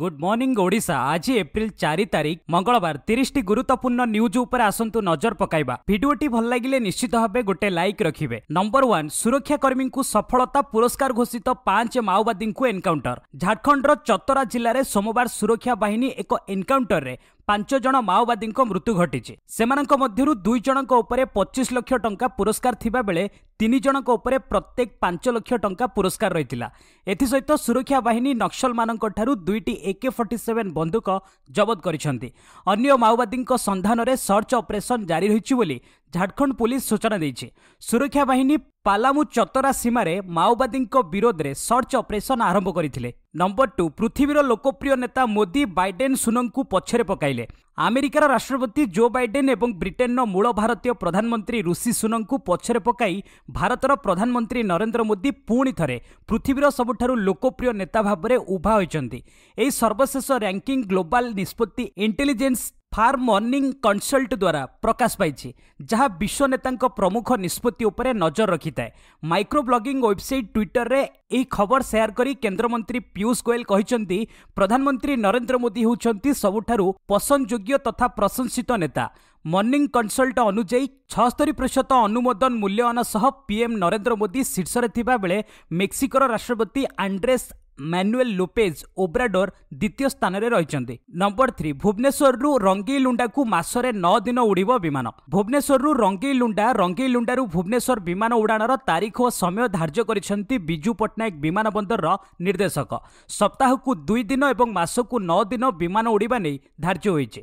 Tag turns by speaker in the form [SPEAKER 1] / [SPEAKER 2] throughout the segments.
[SPEAKER 1] good morning Odisha আজি April চারি তারিখ মঙ্গলবার তিরিশটি গুরুত্বপূর্ণ নিউজ উপরে আসন্তু নজর পকাইবা ভিডিওটি ভাল লাগিলে নিশ্চিত ভাবে গোটে লাইক রখিবে নম্বর ওয়ান সুরক্ষাকর্মী সফলতা পুরস্কার ঘোষিত পাঁচ মাওবাদী এনকাউন্টর ঝাড়খণ্ডর চতরা জেলার সোমবার সুরক্ষা বাহিনী এক এনকাউন্টরের ପାଞ୍ଚ ଜଣ ମାଓବାଦୀଙ୍କ ମୃତ୍ୟୁ ଘଟିଛି ସେମାନଙ୍କ ମଧ୍ୟରୁ ଦୁଇ ଜଣଙ୍କ ଉପରେ ପଚିଶ ଲକ୍ଷ ଟଙ୍କା ପୁରସ୍କାର ଥିବାବେଳେ ତିନି ଜଣଙ୍କ ଉପରେ ପ୍ରତ୍ୟେକ ପାଞ୍ଚ ଲକ୍ଷ ଟଙ୍କା ପୁରସ୍କାର ରହିଥିଲା ଏଥିସହିତ ସୁରକ୍ଷା ବାହିନୀ ନକ୍ସଲମାନଙ୍କଠାରୁ ଦୁଇଟି ଏକେ ଫର୍ଟି ସେଭେନ୍ ବନ୍ଧୁକ ଜବତ କରିଛନ୍ତି ଅନ୍ୟ ମାଓବାଦୀଙ୍କ ସନ୍ଧାନରେ ସର୍ଚ୍ଚ ଅପରେସନ୍ ଜାରି ରହିଛି ବୋଲି ଝାଡ଼ଖଣ୍ଡ ପୁଲିସ୍ ସୂଚନା ଦେଇଛି ସୁରକ୍ଷା ବାହିନୀ ପାଲାମୁ ଚତରା ସୀମାରେ ମାଓବାଦୀଙ୍କ ବିରୋଧରେ ସର୍ଚ୍ଚ ଅପରେସନ୍ ଆରମ୍ଭ କରିଥିଲେ ନମ୍ବର ଟୁ ପୃଥିବୀର ଲୋକପ୍ରିୟ ନେତା ମୋଦି ବାଇଡେନ୍ ସୁନଙ୍କୁ ପଛରେ ପକାଇଲେ ଆମେରିକାର ରାଷ୍ଟ୍ରପତି ଜୋ ବାଇଡେନ୍ ଏବଂ ବ୍ରିଟେନ୍ର ମୂଳ ଭାରତୀୟ ପ୍ରଧାନମନ୍ତ୍ରୀ ଋଷି ସୁନଙ୍କୁ ପଛରେ ପକାଇ ଭାରତର ପ୍ରଧାନମନ୍ତ୍ରୀ ନରେନ୍ଦ୍ର ମୋଦି ପୁଣି ଥରେ ପୃଥିବୀର ସବୁଠାରୁ ଲୋକପ୍ରିୟ ନେତା ଭାବରେ ଉଭା ହୋଇଛନ୍ତି ଏହି ସର୍ବଶେଷ ର୍ୟାଙ୍କିଙ୍ଗ୍ ଗ୍ଲୋବାଲ୍ ନିଷ୍ପତ୍ତି ଇଣ୍ଟେଲିଜେନ୍ସ ଫାର୍ମ ମର୍ଣ୍ଣିଂ କନ୍ସଲ୍ଟ ଦ୍ୱାରା ପ୍ରକାଶ ପାଇଛି ଯାହା ବିଶ୍ୱ ନେତାଙ୍କ ପ୍ରମୁଖ ନିଷ୍ପତ୍ତି ଉପରେ ନଜର ରଖିଥାଏ ମାଇକ୍ରୋବ୍ଲଗିଂ ୱେବ୍ସାଇଟ୍ ଟ୍ୱିଟରରେ ଏହି ଖବର ସେୟାର କରି କେନ୍ଦ୍ରମନ୍ତ୍ରୀ ପିୟୁଷ ଗୋଏଲ କହିଛନ୍ତି ପ୍ରଧାନମନ୍ତ୍ରୀ ନରେନ୍ଦ୍ର ମୋଦି ହେଉଛନ୍ତି ସବୁଠାରୁ ପସନ୍ଦଯୋଗ୍ୟ ତଥା ପ୍ରଶଂସିତ ନେତା ମର୍ଣ୍ଣିଂ କନ୍ସଲ୍ଟ ଅନୁଯାୟୀ ଛଅସ୍ତରୀ ପ୍ରତିଶତ ଅନୁମୋଦନ ମୂଲ୍ୟାୟନ ସହ ପିଏମ୍ ନରେନ୍ଦ୍ର ମୋଦି ଶୀର୍ଷରେ ଥିବାବେଳେ ମେକ୍ସିକୋର ରାଷ୍ଟ୍ରପତି ଆଣ୍ଡ୍ରେସ୍ ମାନୁଏଲ୍ ଲୋପେଜ୍ ଓବ୍ରାଡୋର୍ ଦ୍ୱିତୀୟ ସ୍ଥାନରେ ରହିଛନ୍ତି ନମ୍ବର ଥ୍ରୀ ଭୁବନେଶ୍ୱରରୁ ରଙ୍ଗେଇ ଲୁଣ୍ଡାକୁ ମାସରେ ନଅ ଦିନ ଉଡ଼ିବ ବିମାନ ଭୁବନେଶ୍ୱରରୁ ରଙ୍ଗେଇ ଲୁଣ୍ଡା ରଙ୍ଗେଇ ଲୁଣ୍ଡାରୁ ଭୁବନେଶ୍ୱର ବିମାନ ଉଡ଼ାଣର ତାରିଖ ଓ ସମୟ ଧାର୍ଯ୍ୟ କରିଛନ୍ତି ବିଜୁ ପଟ୍ଟନାୟକ ବିମାନ ବନ୍ଦରର ନିର୍ଦ୍ଦେଶକ ସପ୍ତାହକୁ ଦୁଇ ଦିନ ଏବଂ ମାସକୁ ନଅ ଦିନ ବିମାନ ଉଡ଼ିବା ନେଇ ଧାର୍ଯ୍ୟ ହୋଇଛି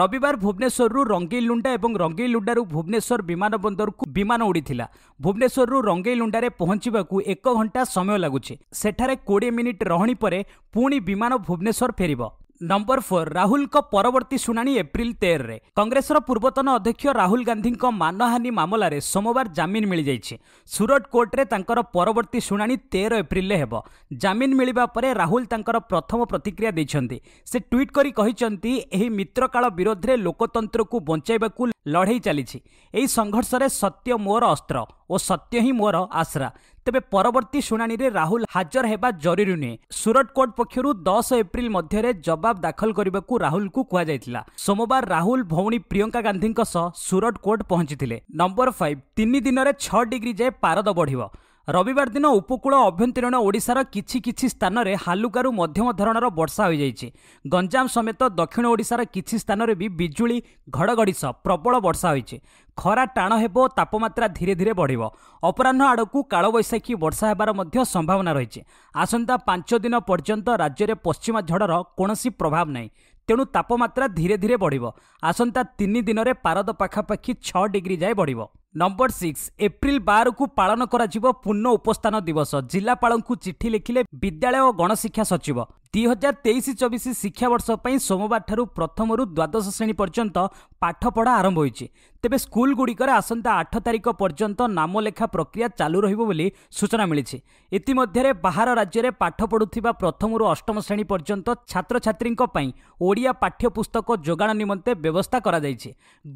[SPEAKER 1] ରବିବାର ଭୁବନେଶ୍ୱରରୁ ରଙ୍ଗେଇ ଲୁଣ୍ଡା ଏବଂ ରଙ୍ଗେଇ ଲୁଣ୍ଡାରୁ ଭୁବନେଶ୍ୱର ବିମାନ ବନ୍ଦରକୁ ବିମାନ ଉଡ଼ିଥିଲା ଭୁବନେଶ୍ୱରରୁ ରଙ୍ଗେଇ ଲୁଣ୍ଡାରେ ପହଞ୍ଚିବାକୁ ଏକ ଘଣ୍ଟା ସମୟ ଲାଗୁଛି ସେଠାରେ କୋଡ଼ିଏ ମିନିଟ୍ ମିନିଟ୍ ରହଣି ପରେ ପୁଣି ବିମାନ ଭୁବନେଶ୍ୱର ଫେରିବ ନମ୍ବର ଫୋର୍ ରାହୁଲଙ୍କ ପରବର୍ତ୍ତୀ ଶୁଣାଣି ଏପ୍ରିଲ ତେରରେ କଂଗ୍ରେସର ପୂର୍ବତନ ଅଧ୍ୟକ୍ଷ ରାହୁଲ ଗାନ୍ଧୀଙ୍କ ମାନହାନୀ ମାମଲାରେ ସୋମବାର ଜାମିନ ମିଳିଯାଇଛି ସୁରଟ କୋର୍ଟରେ ତାଙ୍କର ପରବର୍ତ୍ତୀ ଶୁଣାଣି ତେର ଏପ୍ରିଲରେ ହେବ ଜାମିନ ମିଳିବା ପରେ ରାହୁଲ ତାଙ୍କର ପ୍ରଥମ ପ୍ରତିକ୍ରିୟା ଦେଇଛନ୍ତି ସେ ଟ୍ୱିଟ୍ କରି କହିଛନ୍ତି ଏହି ମିତ୍ରକାଳ ବିରୋଧରେ ଲୋକତନ୍ତ୍ରକୁ ବଞ୍ଚାଇବାକୁ ଲଢ଼େଇ ଚାଲିଛି ଏହି ସଂଘର୍ଷରେ ସତ୍ୟ ମୋର ଅସ୍ତ୍ର ଓ ସତ୍ୟ ହିଁ ମୋର ଆଶ୍ରା ତେବେ ପରବର୍ତ୍ତୀ ଶୁଣାଣିରେ ରାହୁଲ ହାଜର ହେବା ଜରୁରୀ ନୁହେଁ ସୁରଟ କୋର୍ଟ ପକ୍ଷରୁ ଦଶ ଏପ୍ରିଲ ମଧ୍ୟରେ ଜବାବ ଦାଖଲ କରିବାକୁ ରାହୁଲଙ୍କୁ କୁହାଯାଇଥିଲା ସୋମବାର ରାହୁଲ ଭଉଣୀ ପ୍ରିୟଙ୍କା ଗାନ୍ଧୀଙ୍କ ସହ ସୁରଟ କୋର୍ଟ ପହଞ୍ଚିଥିଲେ ନମ୍ବର ଫାଇଭ୍ ତିନି ଦିନରେ ଛଅ ଡିଗ୍ରୀ ଯାଏ ପାରଦ ବଢ଼ିବ ରବିବାର ଦିନ ଉପକୂଳ ଆଭ୍ୟନ୍ତରୀଣ ଓଡ଼ିଶାର କିଛି କିଛି ସ୍ଥାନରେ ହାଲୁକାରୁ ମଧ୍ୟମ ଧରଣର ବର୍ଷା ହୋଇଯାଇଛି ଗଞ୍ଜାମ ସମେତ ଦକ୍ଷିଣ ଓଡ଼ିଶାର କିଛି ସ୍ଥାନରେ ବି ବିଜୁଳି ଘଡ଼ଘଡ଼ି ସହ ପ୍ରବଳ ବର୍ଷା ହୋଇଛି ଖରା ଟାଣ ହେବ ଓ ତାପମାତ୍ରା ଧୀରେ ଧୀରେ ବଢ଼ିବ ଅପରାହ୍ନ ଆଡ଼କୁ କାଳବୈଶାଖୀ ବର୍ଷା ହେବାର ମଧ୍ୟ ସମ୍ଭାବନା ରହିଛି ଆସନ୍ତା ପାଞ୍ଚ ଦିନ ପର୍ଯ୍ୟନ୍ତ ରାଜ୍ୟରେ ପଶ୍ଚିମ ଝଡ଼ର କୌଣସି ପ୍ରଭାବ ନାହିଁ ତେଣୁ ତାପମାତ୍ରା ଧୀରେ ଧୀରେ ବଢ଼ିବ ଆସନ୍ତା ତିନି ଦିନରେ ପାରଦ ପାଖାପାଖି ଛଅ ଡିଗ୍ରୀ ଯାଏ ବଢ଼ିବ ନମ୍ବର ସିକ୍ସ ଏପ୍ରିଲ ବାରକୁ ପାଳନ କରାଯିବ ପୂର୍ଣ୍ଣ ଉପସ୍ଥାନ ଦିବସ ଜିଲ୍ଲାପାଳଙ୍କୁ ଚିଠି ଲେଖିଲେ ବିଦ୍ୟାଳୟ ଓ ଗଣଶିକ୍ଷା ସଚିବ ଦୁଇ ହଜାର ତେଇଶ ଚବିଶ ଶିକ୍ଷାବର୍ଷ ପାଇଁ ସୋମବାରଠାରୁ ପ୍ରଥମରୁ ଦ୍ୱାଦଶ ଶ୍ରେଣୀ ପର୍ଯ୍ୟନ୍ତ ପାଠପଢ଼ା ଆରମ୍ଭ ହୋଇଛି ତେବେ ସ୍କୁଲଗୁଡ଼ିକରେ ଆସନ୍ତା ଆଠ ତାରିଖ ପର୍ଯ୍ୟନ୍ତ ନାମଲେଖା ପ୍ରକ୍ରିୟା ଚାଲୁ ରହିବ ବୋଲି ସୂଚନା ମିଳିଛି ଇତିମଧ୍ୟରେ ବାହାର ରାଜ୍ୟରେ ପାଠ ପଢ଼ୁଥିବା ପ୍ରଥମରୁ ଅଷ୍ଟମ ଶ୍ରେଣୀ ପର୍ଯ୍ୟନ୍ତ ଛାତ୍ରଛାତ୍ରୀଙ୍କ ପାଇଁ ଓଡ଼ିଆ ପାଠ୍ୟପୁସ୍ତକ ଯୋଗାଣ ନିମନ୍ତେ ବ୍ୟବସ୍ଥା କରାଯାଇଛି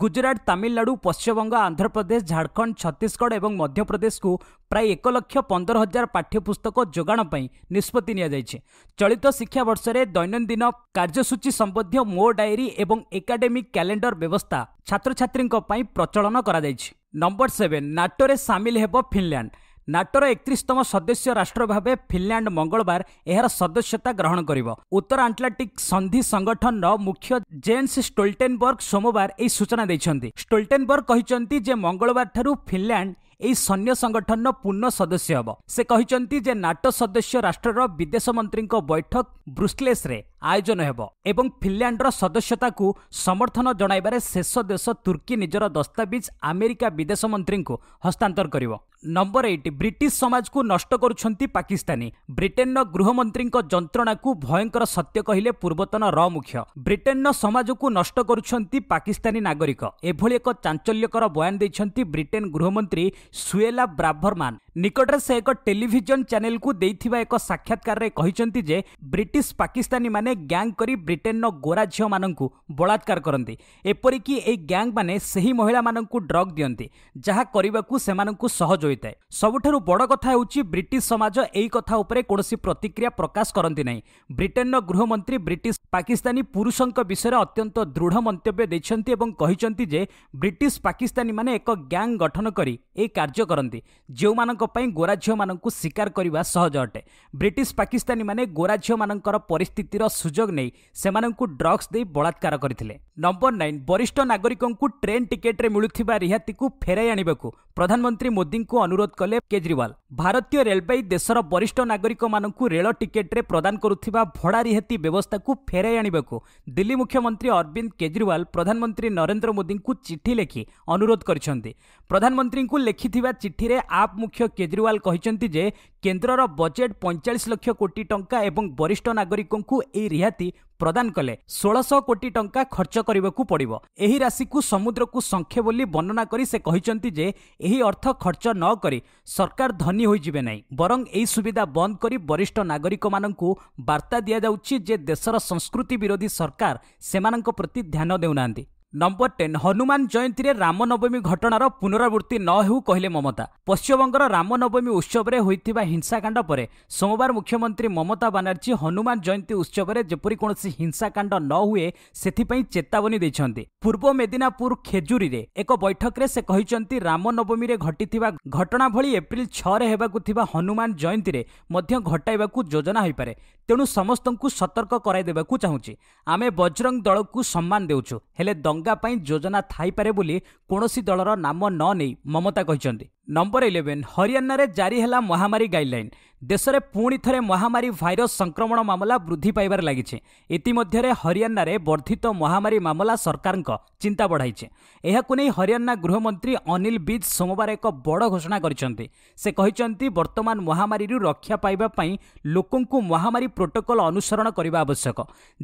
[SPEAKER 1] ଗୁଜରାଟ ତାମିଲନାଡୁ ପଶ୍ଚିମବଙ୍ଗ ଆନ୍ଧ୍ରପ୍ରଦେଶ ଝାଡ଼ଖଣ୍ଡ ଛତିଶଗଡ଼ ଏବଂ ମଧ୍ୟପ୍ରଦେଶକୁ ପ୍ରାୟ ଏକ ଲକ୍ଷ ପନ୍ଦର ହଜାର ପାଠ୍ୟପୁସ୍ତକ ଯୋଗାଣ ପାଇଁ ନିଷ୍ପତ୍ତି ନିଆଯାଇଛି ଚଳିତ ଶିକ୍ଷାବର୍ଷରେ ଦୈନନ୍ଦିନ କାର୍ଯ୍ୟସୂଚୀ ସମ୍ବନ୍ଧୀୟ ମୋ ଡାଏରୀ ଏବଂ ଏକାଡେମିକ୍ କ୍ୟାଲେଣ୍ଡର ବ୍ୟବସ୍ଥା ଛାତ୍ରଛାତ୍ରୀଙ୍କ ପାଇଁ ପ୍ରଚଳନ କରାଯାଇଛି ନମ୍ବର ସେଭେନ୍ ନାଟୋରେ ସାମିଲ ହେବ ଫିନ୍ଲ୍ୟାଣ୍ଡ ନାଟୋର ଏକତିରିଶତମ ସଦସ୍ୟ ରାଷ୍ଟ୍ର ଭାବେ ଫିନ୍ଲ୍ୟାଣ୍ଡ ମଙ୍ଗଳବାର ଏହାର ସଦସ୍ୟତା ଗ୍ରହଣ କରିବ ଉତ୍ତର ଆଟ୍ଲାଣ୍ଟିକ୍ ସନ୍ଧି ସଂଗଠନର ମୁଖ୍ୟ ଜେନ୍ସ ଷ୍ଟୋଲ୍ଟେନବର୍ଗ ସୋମବାର ଏହି ସୂଚନା ଦେଇଛନ୍ତି ଷ୍ଟୋଲ୍ଟେନବର୍ଗ କହିଛନ୍ତି ଯେ ମଙ୍ଗଳବାରଠାରୁ ଫିନ୍ଲ୍ୟାଣ୍ଡ ଏହି ସୈନ୍ୟ ସଂଗଠନର ପୂର୍ଣ୍ଣ ସଦସ୍ୟ ହେବ ସେ କହିଛନ୍ତି ଯେ ନାଟୋ ସଦସ୍ୟ ରାଷ୍ଟ୍ରର ବିଦେଶ ମନ୍ତ୍ରୀଙ୍କ ବୈଠକ ବ୍ରୁସ୍ଲେସ୍ରେ ଆୟୋଜନ ହେବ ଏବଂ ଫିନ୍ଲ୍ୟାଣ୍ଡର ସଦସ୍ୟତାକୁ ସମର୍ଥନ ଜଣାଇବାରେ ଶେଷ ଦେଶ ତୁର୍କୀ ନିଜର ଦସ୍ତାବିଜ ଆମେରିକା ବିଦେଶ ମନ୍ତ୍ରୀଙ୍କୁ ହସ୍ତାନ୍ତର କରିବ ନମ୍ବର ଏଇଟ୍ ବ୍ରିଟିଶ ସମାଜକୁ ନଷ୍ଟ କରୁଛନ୍ତି ପାକିସ୍ତାନୀ ବ୍ରିଟେନ୍ର ଗୃହମନ୍ତ୍ରୀଙ୍କ ଯନ୍ତ୍ରଣାକୁ ଭୟଙ୍କର ସତ୍ୟ କହିଲେ ପୂର୍ବତନ ର ମୁଖ୍ୟ ବ୍ରିଟେନ୍ର ସମାଜକୁ ନଷ୍ଟ କରୁଛନ୍ତି ପାକିସ୍ତାନୀ ନାଗରିକ ଏଭଳି ଏକ ଚାଞ୍ଚଲ୍ୟକର ବୟାନ ଦେଇଛନ୍ତି ବ୍ରିଟେନ୍ ଗୃହମନ୍ତ୍ରୀ Suela Bradborne ନିକଟରେ ସେ ଏକ ଟେଲିଭିଜନ ଚ୍ୟାନେଲକୁ ଦେଇଥିବା ଏକ ସାକ୍ଷାତକାରରେ କହିଛନ୍ତି ଯେ ବ୍ରିଟିଶ ପାକିସ୍ତାନୀମାନେ ଗ୍ୟାଙ୍ଗ କରି ବ୍ରିଟେନର ଗୋରା ଝିଅମାନଙ୍କୁ ବଳାତ୍କାର କରନ୍ତି ଏପରିକି ଏହି ଗ୍ୟାଙ୍ଗମାନେ ସେହି ମହିଳାମାନଙ୍କୁ ଡ୍ରଗ୍ ଦିଅନ୍ତି ଯାହା କରିବାକୁ ସେମାନଙ୍କୁ ସହଜ ହୋଇଥାଏ ସବୁଠାରୁ ବଡ଼ କଥା ହେଉଛି ବ୍ରିଟିଶ ସମାଜ ଏହି କଥା ଉପରେ କୌଣସି ପ୍ରତିକ୍ରିୟା ପ୍ରକାଶ କରନ୍ତି ନାହିଁ ବ୍ରିଟେନର ଗୃହମନ୍ତ୍ରୀ ବ୍ରିଟିଶ ପାକିସ୍ତାନୀ ପୁରୁଷଙ୍କ ବିଷୟରେ ଅତ୍ୟନ୍ତ ଦୃଢ଼ ମନ୍ତବ୍ୟ ଦେଇଛନ୍ତି ଏବଂ କହିଛନ୍ତି ଯେ ବ୍ରିଟିଶ ପାକିସ୍ତାନୀମାନେ ଏକ ଗ୍ୟାଙ୍ଗ ଗଠନ କରି ଏହି କାର୍ଯ୍ୟ କରନ୍ତି ଯେଉଁମାନଙ୍କ ସେମାନଙ୍କ ପାଇଁ ଗୋରା ଝିଅମାନଙ୍କୁ ଶିକାର କରିବା ସହଜ ଅଟେ ବ୍ରିଟିଶ ପାକିସ୍ତାନୀମାନେ ଗୋରା ଝିଅମାନଙ୍କର ପରିସ୍ଥିତିର ସୁଯୋଗ ନେଇ ସେମାନଙ୍କୁ ଡ୍ରଗ୍ସ ଦେଇ ବଳାତ୍କାର କରିଥିଲେ ନମ୍ବର ନାଇନ୍ ବରିଷ୍ଠ ନାଗରିକଙ୍କୁ ଟ୍ରେନ୍ ଟିକେଟ୍ରେ ମିଳୁଥିବା ରିହାତିକୁ ଫେରାଇ ଆଣିବାକୁ ପ୍ରଧାନମନ୍ତ୍ରୀ ମୋଦିଙ୍କୁ ଅନୁରୋଧ କଲେ କେଜରିୱାଲ ଭାରତୀୟ ରେଳବାଇ ଦେଶର ବରିଷ୍ଠ ନାଗରିକମାନଙ୍କୁ ରେଳ ଟିକେଟ୍ରେ ପ୍ରଦାନ କରୁଥିବା ଭଡ଼ା ରିହାତି ବ୍ୟବସ୍ଥାକୁ ଫେରାଇ ଆଣିବାକୁ ଦିଲ୍ଲୀ ମୁଖ୍ୟମନ୍ତ୍ରୀ ଅରବିନ୍ଦ କେଜରିୱାଲ ପ୍ରଧାନମନ୍ତ୍ରୀ ନରେନ୍ଦ୍ର ମୋଦିଙ୍କୁ ଚିଠି ଲେଖି ଅନୁରୋଧ କରିଛନ୍ତି ପ୍ରଧାନମନ୍ତ୍ରୀଙ୍କୁ ଲେଖିଥିବା ଚିଠିରେ ଆପ୍ ମୁଖ୍ୟ କେଜରିୱାଲ କହିଛନ୍ତି ଯେ କେନ୍ଦ୍ରର ବଜେଟ୍ ପଇଁଚାଳିଶ ଲକ୍ଷ କୋଟି ଟଙ୍କା ଏବଂ ବରିଷ୍ଠ ନାଗରିକଙ୍କୁ ଏହି ରିହାତି ପ୍ରଦାନ କଲେ ଷୋହଳଶହ କୋଟି ଟଙ୍କା ଖର୍ଚ୍ଚ କରିବାକୁ ପଡ଼ିବ ଏହି ରାଶିକୁ ସମୁଦ୍ରକୁ ସଂଖ୍ୟ ବୋଲି ବର୍ଣ୍ଣନା କରି ସେ କହିଛନ୍ତି ଯେ ଏହି ଅର୍ଥ ଖର୍ଚ୍ଚ ନ କରି ସରକାର ଧନୀ ହୋଇଯିବେ ନାହିଁ ବରଂ ଏହି ସୁବିଧା ବନ୍ଦ କରି ବରିଷ୍ଠ ନାଗରିକମାନଙ୍କୁ ବାର୍ତ୍ତା ଦିଆଯାଉଛି ଯେ ଦେଶର ସଂସ୍କୃତି ବିରୋଧୀ ସରକାର ସେମାନଙ୍କ ପ୍ରତି ଧ୍ୟାନ ଦେଉନାହାନ୍ତି ନମ୍ବର ଟେନ୍ ହନୁମାନ ଜୟନ୍ତୀରେ ରାମନବମୀ ଘଟଣାର ପୁନରାବୃତ୍ତି ନ ହେଉ କହିଲେ ମମତା ପଶ୍ଚିମବଙ୍ଗର ରାମନବମୀ ଉତ୍ସବରେ ହୋଇଥିବା ହିଂସାକାଣ୍ଡ ପରେ ସୋମବାର ମୁଖ୍ୟମନ୍ତ୍ରୀ ମମତା ବାନାର୍ଜୀ ହନୁମାନ ଜୟନ୍ତୀ ଉତ୍ସବରେ ଯେପରି କୌଣସି ହିଂସାକାଣ୍ଡ ନ ହୁଏ ସେଥିପାଇଁ ଚେତାବନୀ ଦେଇଛନ୍ତି ପୂର୍ବ ମେଦିନାପୁର ଖେଜୁରୀରେ ଏକ ବୈଠକରେ ସେ କହିଛନ୍ତି ରାମନବମୀରେ ଘଟିଥିବା ଘଟଣା ଭଳି ଏପ୍ରିଲ ଛଅରେ ହେବାକୁ ଥିବା ହନୁମାନ ଜୟନ୍ତୀରେ ମଧ୍ୟ ଘଟାଇବାକୁ ଯୋଜନା ହୋଇପାରେ ତେଣୁ ସମସ୍ତଙ୍କୁ ସତର୍କ କରାଇଦେବାକୁ ଚାହୁଁଛି ଆମେ ବଜରଙ୍ଗ ଦଳକୁ ସମ୍ମାନ ଦେଉଛୁ ହେଲେ ଦଙ୍ଗ ଦଙ୍ଗା ପାଇଁ ଯୋଜନା ଥାଇପାରେ ବୋଲି କୌଣସି ଦଳର ନାମ ନ ନେଇ ମମତା କହିଛନ୍ତି ନମ୍ବର ଇଲେଭେନ୍ ହରିୟାଣାରେ ଜାରି ହେଲା ମହାମାରୀ ଗାଇଡ୍ଲାଇନ୍ ଦେଶରେ ପୁଣି ଥରେ ମହାମାରୀ ଭାଇରସ୍ ସଂକ୍ରମଣ ମାମଲା ବୃଦ୍ଧି ପାଇବାରେ ଲାଗିଛି ଇତିମଧ୍ୟରେ ହରିୟାଣାରେ ବର୍ଦ୍ଧିତ ମହାମାରୀ ମାମଲା ସରକାରଙ୍କ ଚିନ୍ତା ବଢ଼ାଇଛି ଏହାକୁ ନେଇ ହରିୟାଣା ଗୃହମନ୍ତ୍ରୀ ଅନିଲ ବିଜ୍ ସୋମବାର ଏକ ବଡ଼ ଘୋଷଣା କରିଛନ୍ତି ସେ କହିଛନ୍ତି ବର୍ତ୍ତମାନ ମହାମାରୀରୁ ରକ୍ଷା ପାଇବା ପାଇଁ ଲୋକଙ୍କୁ ମହାମାରୀ ପ୍ରୋଟୋକଲ୍ ଅନୁସରଣ କରିବା ଆବଶ୍ୟକ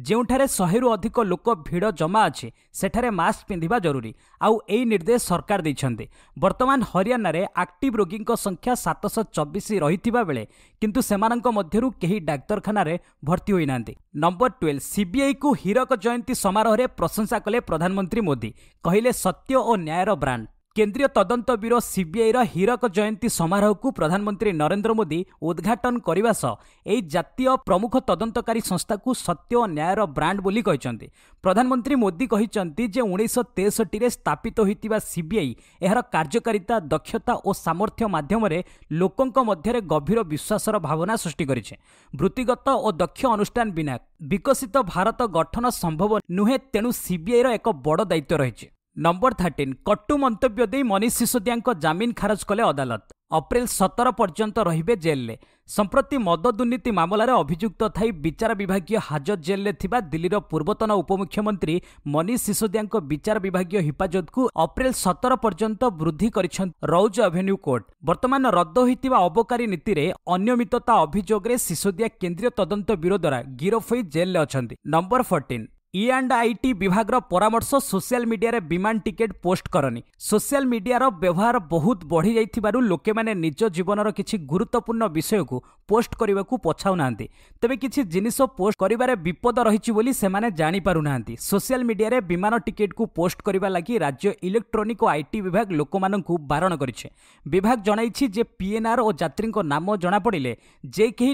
[SPEAKER 1] ଯେଉଁଠାରେ ଶହେରୁ ଅଧିକ ଲୋକ ଭିଡ଼ ଜମା ଅଛି ସେଠାରେ ମାସ୍କ ପିନ୍ଧିବା ଜରୁରୀ ଆଉ ଏହି ନିର୍ଦ୍ଦେଶ ସରକାର ଦେଇଛନ୍ତି ବର୍ତ୍ତମାନ ହରିୟାଣାରେ ଆକ୍ଟିଭ୍ ରୋଗୀଙ୍କ ସଂଖ୍ୟା ସାତଶହ ଚବିଶ ରହିଥିବା ବେଳେ କିନ୍ତୁ ସେମାନଙ୍କ ମଧ୍ୟରୁ କେହି ଡାକ୍ତରଖାନାରେ ଭର୍ତ୍ତି ହୋଇନାହାନ୍ତି ନମ୍ବର ଟୁଏଲ୍ଭ ସିବିଆଇକୁ ହୀରକ ଜୟନ୍ତୀ ସମାରୋହରେ ପ୍ରଶଂସା କଲେ ପ୍ରଧାନମନ୍ତ୍ରୀ ମୋଦି କହିଲେ ସତ୍ୟ ଓ ନ୍ୟାୟର ବ୍ରାଣ୍ଡ କେନ୍ଦ୍ରୀୟ ତଦନ୍ତ ବ୍ୟୁରୋ ସିବିଆଇର ହୀରକ ଜୟନ୍ତୀ ସମାରୋହକୁ ପ୍ରଧାନମନ୍ତ୍ରୀ ନରେନ୍ଦ୍ର ମୋଦି ଉଦ୍ଘାଟନ କରିବା ସହ ଏହି ଜାତୀୟ ପ୍ରମୁଖ ତଦନ୍ତକାରୀ ସଂସ୍ଥାକୁ ସତ୍ୟ ଓ ନ୍ୟାୟର ବ୍ରାଣ୍ଡ ବୋଲି କହିଛନ୍ତି ପ୍ରଧାନମନ୍ତ୍ରୀ ମୋଦି କହିଛନ୍ତି ଯେ ଉଣେଇଶହ ତେଷଠିରେ ସ୍ଥାପିତ ହୋଇଥିବା ସିବିଆଇ ଏହାର କାର୍ଯ୍ୟକାରିତା ଦକ୍ଷତା ଓ ସାମର୍ଥ୍ୟ ମାଧ୍ୟମରେ ଲୋକଙ୍କ ମଧ୍ୟରେ ଗଭୀର ବିଶ୍ୱାସର ଭାବନା ସୃଷ୍ଟି କରିଛି ବୃତ୍ତିଗତ ଓ ଦକ୍ଷ ଅନୁଷ୍ଠାନ ବିନା ବିକଶିତ ଭାରତ ଗଠନ ସମ୍ଭବ ନୁହେଁ ତେଣୁ ସିବିଆଇର ଏକ ବଡ଼ ଦାୟିତ୍ୱ ରହିଛି ନମ୍ବର ଥାର୍ଟିନ୍ କଟୁ ମନ୍ତବ୍ୟ ଦେଇ ମନୀଷ ସିସୋଦିଆଙ୍କ ଜାମିନ ଖାରଜ କଲେ ଅଦାଲତ ଅପ୍ରେଲ ସତର ପର୍ଯ୍ୟନ୍ତ ରହିବେ ଜେଲ୍ରେ ସମ୍ପ୍ରତି ମଦ ଦୁର୍ନୀତି ମାମଲାରେ ଅଭିଯୁକ୍ତ ଥାଇ ବିଚାର ବିଭାଗୀୟ ହାଜତ ଜେଲ୍ରେ ଥିବା ଦିଲ୍ଲୀର ପୂର୍ବତନ ଉପମୁଖ୍ୟମନ୍ତ୍ରୀ ମନୀଷ ସିସୋଦିଆଙ୍କ ବିଚାର ବିଭାଗୀୟ ହିଫାଜତକୁ ଅପ୍ରେଲ ସତର ପର୍ଯ୍ୟନ୍ତ ବୃଦ୍ଧି କରିଛନ୍ତି ରୌଜ ଆଭେନ୍ୟୁ କୋର୍ଟ ବର୍ତ୍ତମାନ ରଦ୍ଦ ହୋଇଥିବା ଅବକାରୀ ନୀତିରେ ଅନିୟମିତତା ଅଭିଯୋଗରେ ସିସୋଦିଆ କେନ୍ଦ୍ରୀୟ ତଦନ୍ତ ବ୍ୟୁରୋ ଦ୍ୱାରା ଗିରଫ ହୋଇ ଜେଲ୍ରେ ଅଛନ୍ତି number fourteen E and I T ବିଭାଗର ପରାମର୍ଶ ସୋସିଆଲ ମିଡିଆରେ ବିମାନ ଟିକେଟ୍ ପୋଷ୍ଟ କରନି ସୋସିଆଲ ମିଡିଆର ବ୍ୟବହାର ବହୁତ ବଢ଼ିଯାଇଥିବାରୁ ଲୋକମାନେ ନିଜ ଜୀବନର କିଛି ଗୁରୁତ୍ୱପୂର୍ଣ୍ଣ ବିଷୟକୁ ପୋଷ୍ଟ କରିବାକୁ ପଛାଉନାହାନ୍ତି ତେବେ କିଛି ଜିନିଷ ପୋଷ୍ଟ କରିବାରେ ବିପଦ ରହିଛି ବୋଲି ସେମାନେ ଜାଣିପାରୁନାହାନ୍ତି ସୋସିଆଲ ମିଡିଆରେ ବିମାନ ଟିକେଟ୍କୁ ପୋଷ୍ଟ କରିବା ଲାଗି ରାଜ୍ୟ ଇଲେକ୍ଟ୍ରୋନିକ୍ ଓ ଆଇଟି ବିଭାଗ ଲୋକମାନଙ୍କୁ ବାରଣ କରିଛି ବିଭାଗ ଜଣାଇଛି ଯେ ପିଏନ୍ଆର୍ ଓ ଯାତ୍ରୀଙ୍କ ନାମ ଜଣାପଡ଼ିଲେ ଯେ କେହି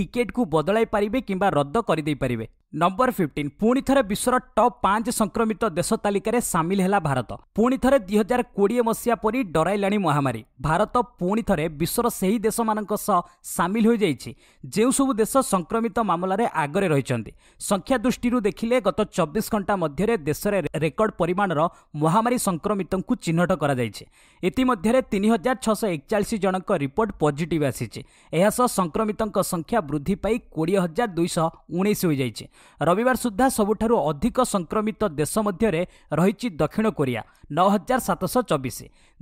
[SPEAKER 1] ଟିକେଟ୍କୁ ବଦଳାଇ ପାରିବେ କିମ୍ବା ରଦ୍ଦ କରିଦେଇପାରିବେ ନମ୍ବର ଫିଫ୍ଟିନ୍ ପୁଣି ଥରେ ବିଶ୍ୱର ଟପ୍ ପାଞ୍ଚ ସଂକ୍ରମିତ ଦେଶ ତାଲିକାରେ ସାମିଲ ହେଲା ଭାରତ ପୁଣି ଥରେ ଦୁଇ ହଜାର କୋଡ଼ିଏ ମସିହା ପରି ଡରାଇଲାଣି ମହାମାରୀ ଭାରତ ପୁଣି ଥରେ ବିଶ୍ୱର ସେହି ଦେଶମାନଙ୍କ ସହ ସାମିଲ ହୋଇଯାଇଛି ଯେଉଁସବୁ ଦେଶ ସଂକ୍ରମିତ ମାମଲାରେ ଆଗରେ ରହିଛନ୍ତି ସଂଖ୍ୟା ଦୃଷ୍ଟିରୁ ଦେଖିଲେ ଗତ ଚବିଶ ଘଣ୍ଟା ମଧ୍ୟରେ ଦେଶରେ ରେକର୍ଡ ପରିମାଣର ମହାମାରୀ ସଂକ୍ରମିତଙ୍କୁ ଚିହ୍ନଟ କରାଯାଇଛି ଇତିମଧ୍ୟରେ ତିନି ହଜାର ଛଅଶହ ଏକଚାଳିଶ ଜଣଙ୍କ ରିପୋର୍ଟ ପଜିଟିଭ୍ ଆସିଛି ଏହାସହ ସଂକ୍ରମିତଙ୍କ ସଂଖ୍ୟା ବୃଦ୍ଧି ପାଇ କୋଡ଼ିଏ ହଜାର ଦୁଇଶହ ଉଣେଇଶ ହୋଇଯାଇଛି ରବିବାର ସୁଦ୍ଧା ସବୁଠାରୁ ଅଧିକ ସଂକ୍ରମିତ ଦେଶ ମଧ୍ୟରେ ରହିଛି ଦକ୍ଷିଣ କୋରିଆ ନଅ ହଜାର ସାତଶହ ଚବିଶ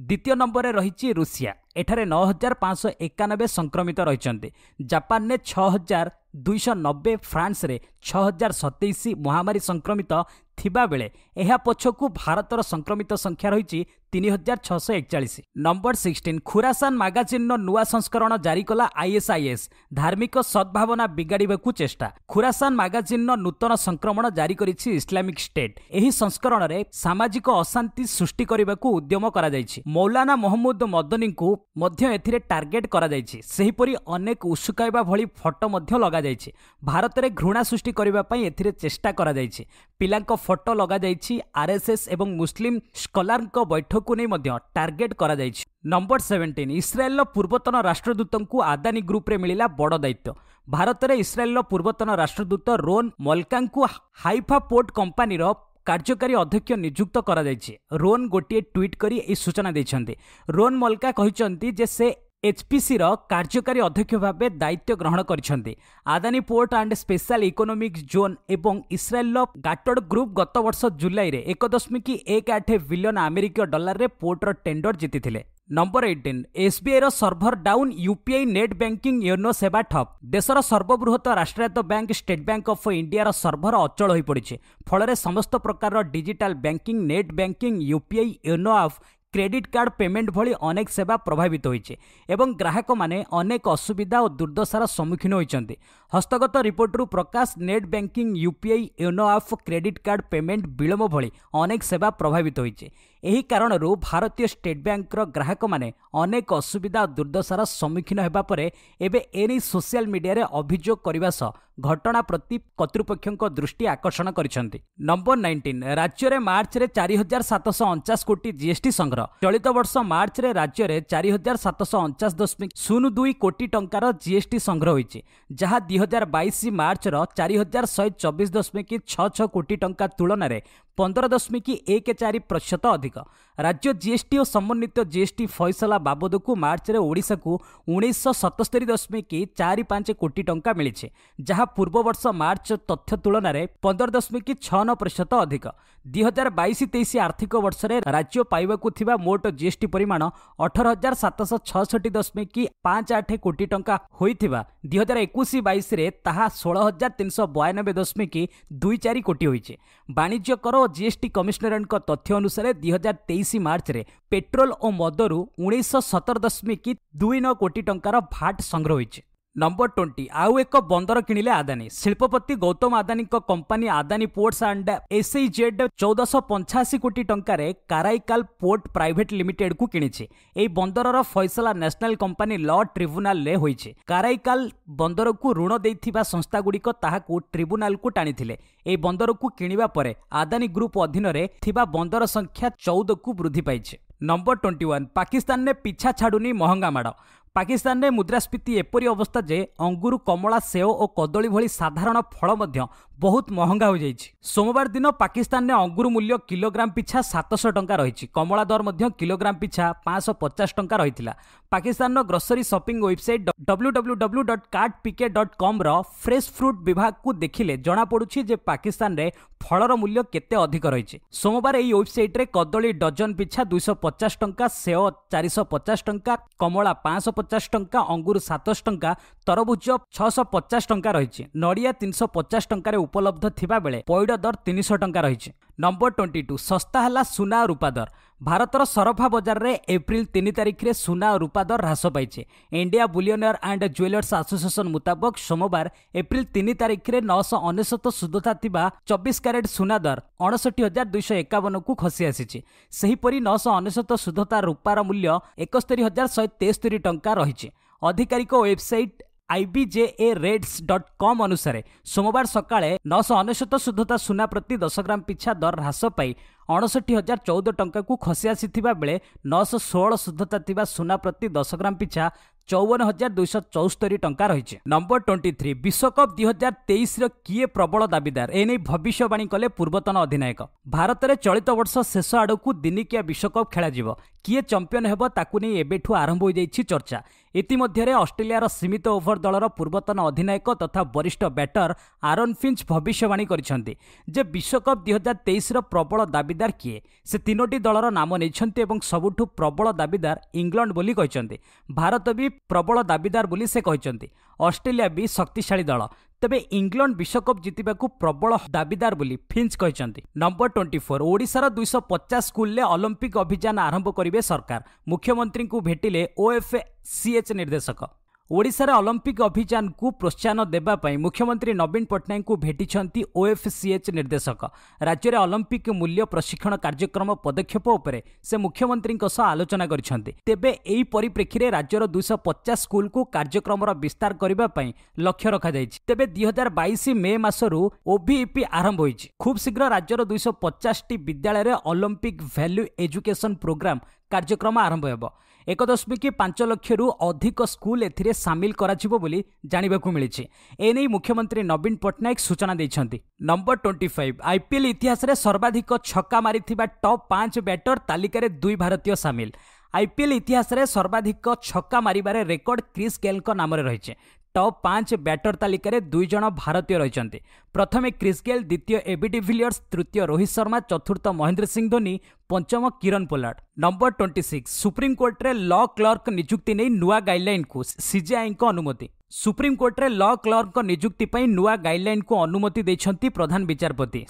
[SPEAKER 1] ଦ୍ୱିତୀୟ ନମ୍ବରରେ ରହିଛି ରୁଷିଆ ଏଠାରେ ନଅ ହଜାର ପାଞ୍ଚଶହ ଏକାନବେ ସଂକ୍ରମିତ ରହିଛନ୍ତି ଜାପାନରେ ଛଅ ହଜାର ଦୁଇଶହ ନବେ ଫ୍ରାନ୍ସରେ ଛଅ ହଜାର ସତେଇଶ ମହାମାରୀ ସଂକ୍ରମିତ ଥିବାବେଳେ ଏହା ପଛକୁ ଭାରତର ସଂକ୍ରମିତ ସଂଖ୍ୟା ରହିଛି ତିନି ହଜାର ଛଅଶହ ଏକଚାଳିଶ ନମ୍ବର ସିକ୍ସଟିନ୍ ଖୁରାସାନ୍ ମାଗାଜିନ୍ର ନୂଆ ସଂସ୍କରଣ ଜାରି କଲା ଆଇଏସ୍ଆଇଏସ୍ ଧାର୍ମିକ ସଦ୍ଭାବନା ବିଗାଡ଼ିବାକୁ ଚେଷ୍ଟା ଖୁରାସାନ୍ ମାଗାଜିନ୍ର ନୂତନ ସଂକ୍ରମଣ ଜାରି କରିଛି ଇସଲାମିକ୍ ଷ୍ଟେଟ୍ ଏହି ସଂସ୍କରଣରେ ସାମାଜିକ ଅଶାନ୍ତି ସୃଷ୍ଟି କରିବାକୁ ଉଦ୍ୟମ କରାଯାଇଛି ମୌଲାନା ମହମ୍ମୁଦ ମଦନୀଙ୍କୁ ମଧ୍ୟ ଏଥିରେ ଟାର୍ଗେଟ୍ କରାଯାଇଛି ସେହିପରି ଅନେକ ଉସୁକାଇବା ଭଳି ଫଟୋ ମଧ୍ୟ ଲଗାଯାଇଛି ଭାରତରେ ଘୃଣା ସୃଷ୍ଟି କରିବା ପାଇଁ ଏଥିରେ ଚେଷ୍ଟା କରାଯାଇଛି ପିଲାଙ୍କ ଫଟୋ ଲଗାଯାଇଛି ଆର୍ଏସ୍ଏସ୍ ଏବଂ ମୁସଲିମ୍ ସ୍କଲାରଙ୍କ ବୈଠକକୁ ନେଇ ମଧ୍ୟ ଟାର୍ଗେଟ୍ କରାଯାଇଛି ନମ୍ବର ସେଭେଣ୍ଟିନ୍ ଇସ୍ରାଏଲ୍ର ପୂର୍ବତନ ରାଷ୍ଟ୍ରଦୂତଙ୍କୁ ଆଦାନୀ ଗ୍ରୁପ୍ରେ ମିଳିଲା ବଡ଼ ଦାୟିତ୍ୱ ଭାରତରେ ଇସ୍ରାଏଲ୍ର ପୂର୍ବତନ ରାଷ୍ଟ୍ରଦୂତ ରୋନ୍ ମଲ୍କାଙ୍କୁ ହାଇଫା ପୋର୍ଟ କମ୍ପାନୀର କାର୍ଯ୍ୟକାରୀ ଅଧ୍ୟକ୍ଷ ନିଯୁକ୍ତ କରାଯାଇଛି ରୋନ୍ ଗୋଟିଏ ଟ୍ୱିଟ୍ କରି ଏହି ସୂଚନା ଦେଇଛନ୍ତି ରୋନ୍ ମଲ୍କା କହିଛନ୍ତି ଯେ ସେ ଏଚ୍ପିସିର କାର୍ଯ୍ୟକାରୀ ଅଧ୍ୟକ୍ଷ ଭାବେ ଦାୟିତ୍ୱ ଗ୍ରହଣ କରିଛନ୍ତି Adani port and special economic zone ଏବଂ ଇସ୍ରାଏଲ୍ର ଗାଟଡ଼୍ ଗ୍ରୁପ୍ ଗତବର୍ଷ ଜୁଲାଇରେ ଏକ ଦଶମିକ ଏକ ଆଠ ବିଲିୟନ ଆମେରିକୀୟ ଡଲାରରେ ପୋର୍ଟର ଟେଣ୍ଡର ଜିତିଥିଲେ ନମ୍ବର ଏଇଟିନ୍ ଏସ୍ବିଆଇର server down UPI net banking YONO ସେବା ଠପ୍ ଦେଶର ସର୍ବବୃହତ ରାଷ୍ଟ୍ରାୟତ୍ତ ବ୍ୟାଙ୍କ ଷ୍ଟେଟ୍ ବ୍ୟାଙ୍କ ଅଫ୍ ଇଣ୍ଡିଆର ସର୍ଭର ଅଚଳ ହୋଇପଡ଼ିଛି ଫଳରେ ସମସ୍ତ ପ୍ରକାରର digital banking net banking UPI YONO app credit card payment ଭଳି ଅନେକ ସେବା ପ୍ରଭାବିତ ହୋଇଛି ଏବଂ ଗ୍ରାହକମାନେ ଅନେକ ଅସୁବିଧା ଓ ଦୁର୍ଦ୍ଦଶାର ସମ୍ମୁଖୀନ ହୋଇଛନ୍ତି ହସ୍ତଗତ ରିପୋର୍ଟରୁ ପ୍ରକାଶ net banking UPI YONO app credit card payment ବିଳମ୍ବ ଭଳି ଅନେକ ସେବା ପ୍ରଭାବିତ ହୋଇଛି ଏହି କାରଣରୁ ଭାରତୀୟ ଷ୍ଟେଟ୍ ବ୍ୟାଙ୍କର ଗ୍ରାହକମାନେ ଅନେକ ଅସୁବିଧା ଓ ଦୁର୍ଦ୍ଦଶାର ସମ୍ମୁଖୀନ ହେବା ପରେ ଏବେ ଏନେଇ ସୋସିଆଲ ମିଡ଼ିଆରେ ଅଭିଯୋଗ କରିବା ସହ ଘଟଣା ପ୍ରତି କର୍ତ୍ତୃପକ୍ଷଙ୍କ ଦୃଷ୍ଟି ଆକର୍ଷଣ କରିଛନ୍ତି ନମ୍ବର ନାଇଣ୍ଟିନ୍ ରାଜ୍ୟରେ ମାର୍ଚ୍ଚରେ ଚାରି ହଜାର ସାତଶହ ଅଣଚାଶ କୋଟି ଜିଏସ୍ଟି ସଂଗ୍ରହ ଚଳିତ ବର୍ଷ ମାର୍ଚ୍ଚରେ ରାଜ୍ୟରେ ଚାରି ହଜାର ସାତଶହ ଅଣଚାଶ ଦଶମିକ ଶୂନ ଦୁଇ କୋଟି ଟଙ୍କାର ଜିଏସ୍ଟି ସଂଗ୍ରହ ହୋଇଛି ଯାହା ଦୁଇ ହଜାର ବାଇଶ ମାର୍ଚ୍ଚର ଚାରି ହଜାର ଶହେ ଚବିଶ ଦଶମିକ ଛଅ ଛଅ କୋଟି ଟଙ୍କା ତୁଳନାରେ ପନ୍ଦର ଦଶମିକ ଏକ ଚାରି ପ୍ରତିଶତ ଅଧିକ ରାଜ୍ୟ ଜିଏସ୍ଟି ଓ ସମନ୍ୱିତ ଜିଏସ୍ଟି ଫଇସଲା ବାବଦକୁ ମାର୍ଚ୍ଚରେ ଓଡ଼ିଶାକୁ ଉଣେଇଶହ ସତସ୍ତରୀ ଦଶମିକ ଚାରି ପାଞ୍ଚ କୋଟି ଟଙ୍କା ମିଳିଛି ଯାହା ପୂର୍ବ ବର୍ଷ ମାର୍ଚ୍ଚ ତଥ୍ୟ ତୁଳନାରେ ପନ୍ଦର ଦଶମିକ ଛଅ ନଅ ପ୍ରତିଶତ ଅଧିକ ଦୁଇ ହଜାର ବାଇଶ ତେଇଶ ଆର୍ଥିକ ବର୍ଷରେ ରାଜ୍ୟ ପାଇବାକୁ ଥିବା ମୋଟ ଜିଏସ୍ଟି ପରିମାଣ ଅଠର ହଜାର ସାତଶହ ଛଅଷଠି ଦଶମିକ ପାଞ୍ଚ ଆଠ କୋଟି ଟଙ୍କା ହୋଇଥିବା ଦୁଇ ହଜାର ଏକୋଇଶ ବାଇଶରେ ତାହା ଷୋହଳ ହଜାର ତିନିଶହ ବୟାନବେ ଦଶମିକ ଦୁଇ ଚାରି କୋଟି ହୋଇଛି ବାଣିଜ୍ୟ କର ଜିଏସ୍ଟି କମିଶନରଙ୍କ ତଥ୍ୟ ଅନୁସାରେ ଦୁଇ ହଜାର ତେଇଶ ମାର୍ଚ୍ଚରେ ପେଟ୍ରୋଲ ଓ ମଦରୁ ଉଣେଇଶହ ସତର ଦଶମିକ ଦୁଇ ନଅ କୋଟି ଟଙ୍କାର ଭାଟ୍ ସଂଗ୍ରହ ହୋଇଛି ନମ୍ବର ଟ୍ୱେଣ୍ଟି ଆଉ ଏକ ବନ୍ଦର କିଣିଲେ ଆଦାନୀ ଶିଳ୍ପପତି ଗୌତମ ଆଦାନୀଙ୍କ company Adani ports and S E Z ଚଉଦଶହ ପଞ୍ଚାଅଶୀ କୋଟି ଟଙ୍କାରେ କାରାଇକାଲ ପୋର୍ଟ ପ୍ରାଇଭେଟ୍ ଲିମିଟେଡ୍କୁ କିଣିଛି ଏହି ବନ୍ଦରର ଫଇସଲା ନ୍ୟାସନାଲ୍ କମ୍ପାନୀ ଲ ଟ୍ରିବ୍ୟୁନାଲ୍ରେ ହୋଇଛି କାରାଇକାଲ ବନ୍ଦରକୁ ଋଣ ଦେଇଥିବା ସଂସ୍ଥାଗୁଡ଼ିକ ତାହାକୁ ଟ୍ରିବ୍ୟୁନାଲ୍କୁ ଟାଣିଥିଲେ ଏହି ବନ୍ଦରକୁ କିଣିବା ପରେ ଆଦାନୀ ଗ୍ରୁପ୍ ଅଧୀନରେ ଥିବା ବନ୍ଦର ସଂଖ୍ୟା ଚଉଦକୁ ବୃଦ୍ଧି ପାଇଛି ନମ୍ବର ଟ୍ୱେଣ୍ଟି ୱାନ୍ ପାକିସ୍ତାନରେ ପିଛା ଛାଡ଼ୁନି ମହଙ୍ଗା ମାଡ଼ ପାକିସ୍ତାନରେ ମୁଦ୍ରାସ୍ଫୀତି ଏପରି ଅବସ୍ଥା ଯେ ଅଙ୍ଗୁରୁ କମଳା ସେଓ ଓ କଦଳୀ ଭଳି ସାଧାରଣ ଫଳ ମଧ୍ୟ ବହୁତ ମହଙ୍ଗା ହୋଇଯାଇଛି ସୋମବାର ଦିନ ପାକିସ୍ତାନରେ ଅଙ୍ଗୁର ମୂଲ୍ୟ କିଲୋଗ୍ରାମ ପିଛା ସାତଶହ ଟଙ୍କା ରହିଛି କମଳା ଦର ମଧ୍ୟ କିଲୋଗ୍ରାମ ପିଛା ପାଞ୍ଚଶହ ପଚାଶ ଟଙ୍କା ରହିଥିଲା ପାକିସ୍ତାନର grocery shopping website W W W dot cart PK dot କମ୍ର ଫ୍ରେଶ୍ ଫ୍ରୁଟ୍ ବିଭାଗକୁ ଦେଖିଲେ ଜଣାପଡ଼ୁଛି ଯେ ପାକିସ୍ତାନରେ ଫଳର ମୂଲ୍ୟ କେତେ ଅଧିକ ରହିଛି ସୋମବାର ଏହି ୱେବସାଇଟ୍ରେ କଦଳୀ ଡଜନ ପିଛା ଦୁଇଶହ ପଚାଶ ଟଙ୍କା ସେଓ ଚାରିଶହ ପଚାଶ ଟଙ୍କା କମଳା ପାଞ୍ଚଶହ ପଚାଶ ଟଙ୍କା ଅଙ୍ଗୁର ସାତଶହ ଟଙ୍କା ତରଭୁଜ ଛଅଶହ ପଚାଶ ଟଙ୍କା ରହିଛି ନଡ଼ିଆ ତିନିଶହ ପଚାଶ ଟଙ୍କାରେ উপলব্ধ ଥିବାବେଳେ ପଇଡ଼ ଦର ତିନିଶହ ଟଙ୍କା ରହିଛି ନମ୍ବର ଟ୍ୱେଣ୍ଟି ଟୁ ଶସ୍ତା ହେଲା ସୁନା ଓ ରୂପା ଦର ଭାରତର ସରଫା ବଜାରରେ ଏପ୍ରିଲ ତିନି ତାରିଖରେ ସୁନା ଓ ରୂପା ଦର ହ୍ରାସ ପାଇଛି India bullion and jewellers association ମୁତାବକ ସୋମବାର ଏପ୍ରିଲ ତିନି ତାରିଖରେ ନଅଶହ ଅନେଶତ ସୁଧତା ଥିବା ଚବିଶ କ୍ୟାରେଟ୍ ସୁନା ଦର ଅଣଷଠି ହଜାର ଦୁଇଶହ ଏକାବନକୁ ଖସି ଆସିଛି ସେହିପରି ନଅଶହ ଅନେଶତ ସୁଧତା ରୂପାର ମୂଲ୍ୟ ଏକସ୍ତରୀ ହଜାର ଶହେ ତେସ୍ତରୀ ଟଙ୍କା ରହିଛି ଆଧିକାରିକ website IBJA rates dot com ଅନୁସାରେ ସୋମବାର ସକାଳେ ନଅଶହ ଅନେଶ୍ୱତ ସୁଧତା ସୁନା ପ୍ରତି ଦଶ ଗ୍ରାମ ପିଛା ଦର ହ୍ରାସ ପାଇ ଅଣଷଠି ହଜାର ଚଉଦ ଟଙ୍କାକୁ ଖସି ଆସିଥିବା ବେଳେ ନଅଶହ ଷୋହଳ ସୁଧତା ଥିବା ସୁନା ପ୍ରତି ଦଶ ଗ୍ରାମ ପିଛା ଚଉବନ ହଜାର ଦୁଇଶହ ଚଉସ୍ତରୀ ଟଙ୍କା ରହିଛି ନମ୍ବର ଟ୍ୱେଣ୍ଟି ଥ୍ରୀ ବିଶ୍ୱକପ୍ ଦୁଇ ହଜାର ତେଇଶର କିଏ ପ୍ରବଳ ଦାବିଦାର ଏନେଇ ଭବିଷ୍ୟବାଣୀ କଲେ ପୂର୍ବତନ ଅଧିନାୟକ ଭାରତରେ ଚଳିତ ବର୍ଷ ଶେଷ ଆଡ଼କୁ ଦିନିକିଆ ବିଶ୍ୱକପ୍ ଖେଳାଯିବ କିଏ ଚମ୍ପିୟନ୍ ହେବ ତାକୁ ନେଇ ଏବେଠୁ ଆରମ୍ଭ ହୋଇଯାଇଛି ଚର୍ଚ୍ଚା ଇତିମଧ୍ୟରେ ଅଷ୍ଟ୍ରେଲିଆର ସୀମିତ ଓଭର ଦଳର ପୂର୍ବତନ ଅଧିନାୟକ ତଥା ବରିଷ୍ଠ ବ୍ୟାଟର ଆରନ୍ ଫିଞ୍ଚ ଭବିଷ୍ୟବାଣୀ କରିଛନ୍ତି ଯେ ବିଶ୍ୱକପ୍ ଦୁଇ ହଜାର ତେଇଶର ପ୍ରବଳ ଦାବିଦାର କିଏ ସେ ତିନୋଟି ଦଳର ନାମ ନେଇଛନ୍ତି ଏବଂ ସବୁଠୁ ପ୍ରବଳ ଦାବିଦାର ଇଂଲଣ୍ଡ ବୋଲି କହିଛନ୍ତି ଭାରତ ବି ପ୍ରବଳ ଦାବିଦାର ବୋଲି ସେ କହିଛନ୍ତି ଅଷ୍ଟ୍ରେଲିଆ ବି ଶକ୍ତିଶାଳୀ ଦଳ ତେବେ ଇଂଲଣ୍ଡ ବିଶ୍ୱକପ୍ ଜିତିବାକୁ ପ୍ରବଳ ଦାବିଦାର ବୋଲି ଫିଞ୍ଚ କହିଛନ୍ତି ନମ୍ବର ଟ୍ୱେଣ୍ଟି ଫୋର୍ ଓଡ଼ିଶାର ଦୁଇଶହ ପଚାଶ ସ୍କୁଲରେ ଅଲମ୍ପିକ୍ ଅଭିଯାନ ଆରମ୍ଭ କରିବେ ସରକାର ମୁଖ୍ୟମନ୍ତ୍ରୀଙ୍କୁ ଭେଟିଲେ ଓଏଫ୍ଏ ସିଏଚ୍ ନିର୍ଦ୍ଦେଶକ ଓଡ଼ିଶାରେ ଅଲମ୍ପିକ୍ ଅଭିଯାନକୁ ପ୍ରୋତ୍ସାହନ ଦେବା ପାଇଁ ମୁଖ୍ୟମନ୍ତ୍ରୀ ନବୀନ ପଟ୍ଟନାୟକଙ୍କୁ ଭେଟିଛନ୍ତି ଓଏଫ୍ସିଏଚ୍ ନିର୍ଦ୍ଦେଶକ ରାଜ୍ୟରେ ଅଲମ୍ପିକ୍ ମୂଲ୍ୟ ପ୍ରଶିକ୍ଷଣ କାର୍ଯ୍ୟକ୍ରମ ପଦକ୍ଷେପ ଉପରେ ସେ ମୁଖ୍ୟମନ୍ତ୍ରୀଙ୍କ ସହ ଆଲୋଚନା କରିଛନ୍ତି ତେବେ ଏହି ପରିପ୍ରେକ୍ଷୀରେ ରାଜ୍ୟର ଦୁଇଶହ ପଚାଶ ସ୍କୁଲକୁ କାର୍ଯ୍ୟକ୍ରମର ବିସ୍ତାର କରିବା ପାଇଁ ଲକ୍ଷ୍ୟ ରଖାଯାଇଛି ତେବେ ଦୁଇ ହଜାର ବାଇଶ ମେ ମାସରୁ ଓଭିଇପି e ଆରମ୍ଭ ହୋଇଛି ଖୁବ୍ ଶୀଘ୍ର ରାଜ୍ୟର ଦୁଇଶହ ପଚାଶଟି ବିଦ୍ୟାଳୟରେ ଅଲମ୍ପିକ୍ ଭାଲ୍ୟୁ ଏଜୁକେସନ୍ ପ୍ରୋଗ୍ରାମ୍ କାର୍ଯ୍ୟକ୍ରମ ଆରମ୍ଭ ହେବ ଏକ ଦଶମିକ ପାଞ୍ଚ ଲକ୍ଷରୁ ଅଧିକ ସ୍କୁଲ ଏଥିରେ ସାମିଲ କରାଯିବ ବୋଲି ଜାଣିବାକୁ ମିଳିଛି ଏନେଇ ମୁଖ୍ୟମନ୍ତ୍ରୀ ନବୀନ ପଟ୍ଟନାୟକ ସୂଚନା ଦେଇଛନ୍ତି ନମ୍ବର ଟ୍ୱେଣ୍ଟି ଫାଇଭ୍ ଆଇପିଏଲ୍ ଇତିହାସରେ ସର୍ବାଧିକ ଛକା ମାରିଥିବା ଟପ୍ ପାଞ୍ଚ ବ୍ୟାଟର ତାଲିକାରେ ଦୁଇ ଭାରତୀୟ ସାମିଲ ଆଇପିଏଲ୍ ଇତିହାସରେ ସର୍ବାଧିକ ଛକା ମାରିବାରେ ରେକର୍ଡ କ୍ରିସ୍ ଗେଲ୍ଙ୍କ ନାମରେ ରହିଛି टप पाँच दुई तालिकज भारतीय रहि प्रथमे गेल द्वितीय ए डिभलस तृतीय रोहित शर्मा चतुर्थ महेंद्र सिंह धोनी पंचम Kieron Pollard number 26 supreme court रे लॉ क्लर्क नियुक्ति नै नुवा गाइडलाइन को गाइडल को अनुमति सुप्रीम कोर्ट रे लॉ क्लर्क को नियुक्ति नुवा गाइडलाइन को अनुमति दिन प्रधान विचारपति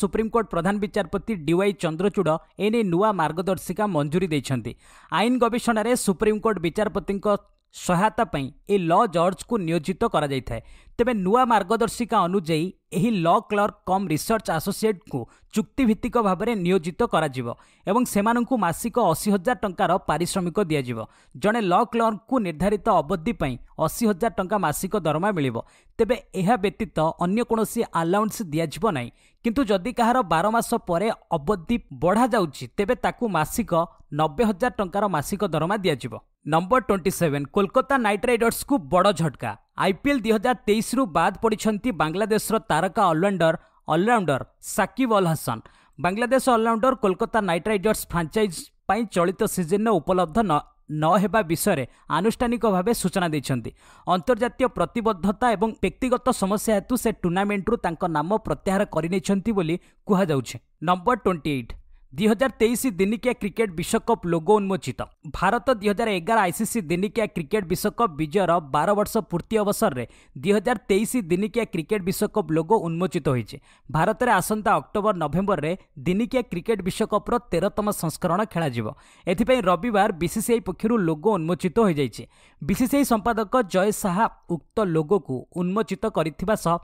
[SPEAKER 1] सुप्रीम कोर्ट प्रधान डीवाई चंद्रचूड एने नुवा चन्द्रचूड एगदर्शिका मञ्जरी आइन गवेषणा को ସହାୟତା ପାଇଁ ଏହି ଲ ଜର୍ଜକୁ ନିୟୋଜିତ କରାଯାଇଥାଏ ତେବେ ନୂଆ ମାର୍ଗଦର୍ଶିକା ଅନୁଯାୟୀ ଏହି ଲ କ୍ଲର୍କ କମ୍ ରିସର୍ଚ୍ଚ ଆସୋସିଏଟ୍କୁ ଚୁକ୍ତିଭିତ୍ତିକ ଭାବରେ ନିୟୋଜିତ କରାଯିବ ଏବଂ ସେମାନଙ୍କୁ ମାସିକ ଅଶୀ ହଜାର ଟଙ୍କାର ପାରିଶ୍ରମିକ ଦିଆଯିବ ଜଣେ ଲ କ୍ଲର୍କକୁ ନିର୍ଦ୍ଧାରିତ ଅବଧି ପାଇଁ ଅଶୀ ହଜାର ଟଙ୍କା ମାସିକ ଦରମା ମିଳିବ ତେବେ ଏହା ବ୍ୟତୀତ ଅନ୍ୟ କୌଣସି ଆଲାଉନ୍ସ ଦିଆଯିବ ନାହିଁ କିନ୍ତୁ ଯଦି କାହାର ବାର ମାସ ପରେ ଅବଧି ବଢ଼ାଯାଉଛି ତେବେ ତାକୁ ମାସିକ ନବେ ହଜାର ଟଙ୍କାର ମାସିକ ଦରମା ଦିଆଯିବ number twenty seven Kolkata knight ରାଇଡର୍ସକୁ ବଡ଼ ଝଟକା ଆଇପିଏଲ୍ ଦୁଇ ହଜାର ତେଇଶରୁ ବାଦ୍ ପଡ଼ିଛନ୍ତି ବାଂଲାଦେଶର ତାରକା allrounder allrounder Shakib Al Hasan Bangladesh allrounder Kolkata knight riders franchise ପାଇଁ ଚଳିତ ସିଜିନ୍ରେ ଉପଲବ୍ଧ ନ ହେବା ବିଷୟରେ ଆନୁଷ୍ଠାନିକ ଭାବେ ସୂଚନା ଦେଇଛନ୍ତି ଅନ୍ତର୍ଜାତୀୟ ପ୍ରତିବଦ୍ଧତା ଏବଂ ବ୍ୟକ୍ତିଗତ ସମସ୍ୟା ହେତୁ ସେ ଟୁର୍ଣ୍ଣାମେଣ୍ଟରୁ ତାଙ୍କ ନାମ ପ୍ରତ୍ୟାହାର କରିନେଇଛନ୍ତି ବୋଲି କୁହାଯାଉଛି ନମ୍ବର ଟ୍ୱେଣ୍ଟି ଏଇଟ୍ ଦୁଇ ହଜାର ତେଇଶ ଦିନିକିଆ କ୍ରିକେଟ୍ ବିଶ୍ୱକପ୍ ଲୋଗୋ ଉନ୍ମୋଚିତ ଭାରତ ଦୁଇ ହଜାର ଏଗାର ଆଇସିସି ଦିନିକିଆ କ୍ରିକେଟ୍ ବିଶ୍ୱକପ୍ ବିଜୟର ବାର ବର୍ଷ ପୂର୍ତ୍ତି ଅବସରରେ ଦୁଇ ହଜାର ତେଇଶ ଦିନିକିଆ କ୍ରିକେଟ୍ ବିଶ୍ୱକପ୍ ଲୋଗୋ ଉନ୍ମୋଚିତ ହୋଇଛି ଭାରତରେ ଆସନ୍ତା ଅକ୍ଟୋବର ନଭେମ୍ବରରେ ଦିନିକିଆ କ୍ରିକେଟ୍ ବିଶ୍ୱକପ୍ର ତେରତମ ସଂସ୍କରଣ ଖେଳାଯିବ ଏଥିପାଇଁ ରବିବାର ବିସିସିଆଇ ପକ୍ଷରୁ ଲୋଗୋ ଉନ୍ମୋଚିତ ହୋଇଯାଇଛି ବିସିସିଆଇ ସମ୍ପାଦକ ଜୟ ଶାହା ଉକ୍ତ ଲୋଗୋକୁ ଉନ୍ମୋଚିତ କରିଥିବା ସହ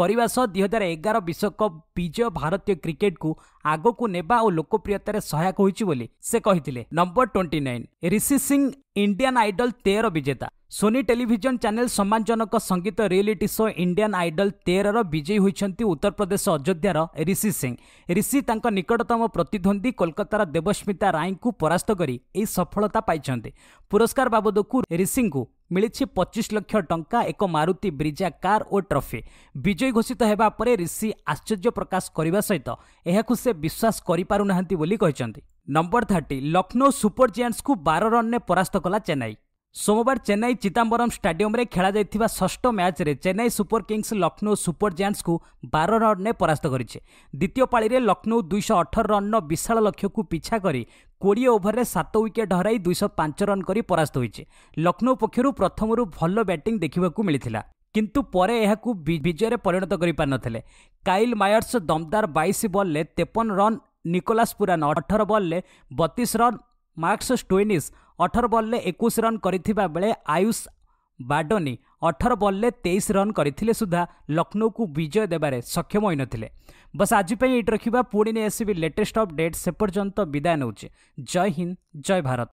[SPEAKER 1] କରିବା ସହ ଦୁଇ ହଜାର ଏଗାର ବିଶ୍ୱକପ୍ ବିଜୟ ଭାରତୀୟ କ୍ରିକେଟକୁ ଆଗକୁ ନେବା ଓ ଲୋକପ୍ରିୟତାରେ ସହାୟକ ହୋଇଛି ବୋଲି ସେ କହିଥିଲେ number twenty nine Rishi Singh Indian idol ତେର ବିଜେତା ସୋନି ଟେଲିଭିଜନ ଚ୍ୟାନେଲ ସମ୍ମାନଜନକ ସଙ୍ଗୀତ ରିଏଲିଟି ଶୋ ଇଣ୍ଡିଆନ୍ ଆଇଡଲ୍ ତେରର ବିଜୟୀ ହୋଇଛନ୍ତି ଉତ୍ତରପ୍ରଦେଶ ଅଯୋଧ୍ୟାର ରିଷି ସିଂ ରିଷି ତାଙ୍କ ନିକଟତମ ପ୍ରତିଦ୍ୱନ୍ଦ୍ୱୀ କୋଲକାତାର ଦେବସ୍ମିତା ରାୟଙ୍କୁ ପରାସ୍ତ କରି ଏହି ସଫଳତା ପାଇଛନ୍ତି ପୁରସ୍କାର ବାବଦକୁ ରିଷିଙ୍କୁ ମିଳିଛି ପଚିଶ ଲକ୍ଷ ଟଙ୍କା ଏକ ମାରୁତି ବ୍ରିଜା କାର୍ ଓ ଟ୍ରଫି ବିଜୟୀ ଘୋଷିତ ହେବା ପରେ ରିଷି ଆଶ୍ଚର୍ଯ୍ୟ ପ୍ରକାଶ କରିବା ସହିତ ଏହାକୁ ସେ ବିଶ୍ୱାସ କରିପାରୁନାହାନ୍ତି ବୋଲି କହିଛନ୍ତି ନମ୍ବର ଥାର୍ଟି ଲକ୍ଷ୍ନୌ ସୁପର ଜିଆଣ୍ଟସ୍କୁ ବାର ରନ୍ରେ ପରାସ୍ତ କଲା ଚେନ୍ନାଇ ସୋମବାର ଚେନ୍ନାଇ ଚିଦାମ୍ବରମ୍ ଷ୍ଟାଡିୟମରେ ଖେଳାଯାଇଥିବା ଷଷ୍ଠ ମ୍ୟାଚ୍ରେ Chennai super kings Lucknow super ଜାଏଣ୍ଟସ୍କୁ ବାର ରନ୍ରେ ପରାସ୍ତ କରିଛି ଦ୍ୱିତୀୟ ପାଳିରେ ଲକ୍ଷ୍ନୌ ଦୁଇଶହ ଅଠର ରନ୍ର ବିଶାଳ ଲକ୍ଷ୍ୟକୁ ପିଛା କରି କୋଡ଼ିଏ ଓଭରରେ ସାତ ୱିକେଟ୍ ହରାଇ ଦୁଇଶହ ପାଞ୍ଚ ରନ୍ କରି ପରାସ୍ତ ହୋଇଛି ଲକ୍ଷ୍ନୌ ପକ୍ଷରୁ ପ୍ରଥମରୁ ଭଲ ବ୍ୟାଟିଂ ଦେଖିବାକୁ ମିଳିଥିଲା କିନ୍ତୁ ପରେ ଏହାକୁ ବିଜୟରେ ପରିଣତ କରିପାରିନଥିଲେ କାଇଲ୍ ମାୟର୍ସ ଦମଦାର ବାଇଶ ବଲ୍ରେ ତେପନ ରନ୍ ନିକୋଲାସ ପୁରାନ ଅଠର ବଲ୍ରେ ବତିଶ ରନ୍ ମାର୍କସ ଷ୍ଟୋଇନିସ୍ ଅଠର ବଲ୍ରେ ଏକୋଇଶ ରନ୍ କରିଥିବା ବେଳେ ଆୟୁଷ ବାଡନି ଅଠର ବଲ୍ରେ ତେଇଶ ରନ୍ କରିଥିଲେ ସୁଦ୍ଧା ଲକ୍ଷ୍ନୌକୁ ବିଜୟ ଦେବାରେ ସକ୍ଷମ ହୋଇନଥିଲେ ବସ୍ ଆଜି ପାଇଁ ଏଇଠି ରଖିବା ପୁଣି ନେଇ ଆସିବି ଲେଟେଷ୍ଟ ଅପଡେଟ୍ ସେପର୍ଯ୍ୟନ୍ତ ବିଦାୟ ନେଉଛି ଜୟ ହିନ୍ଦ ଜୟ ଭାରତ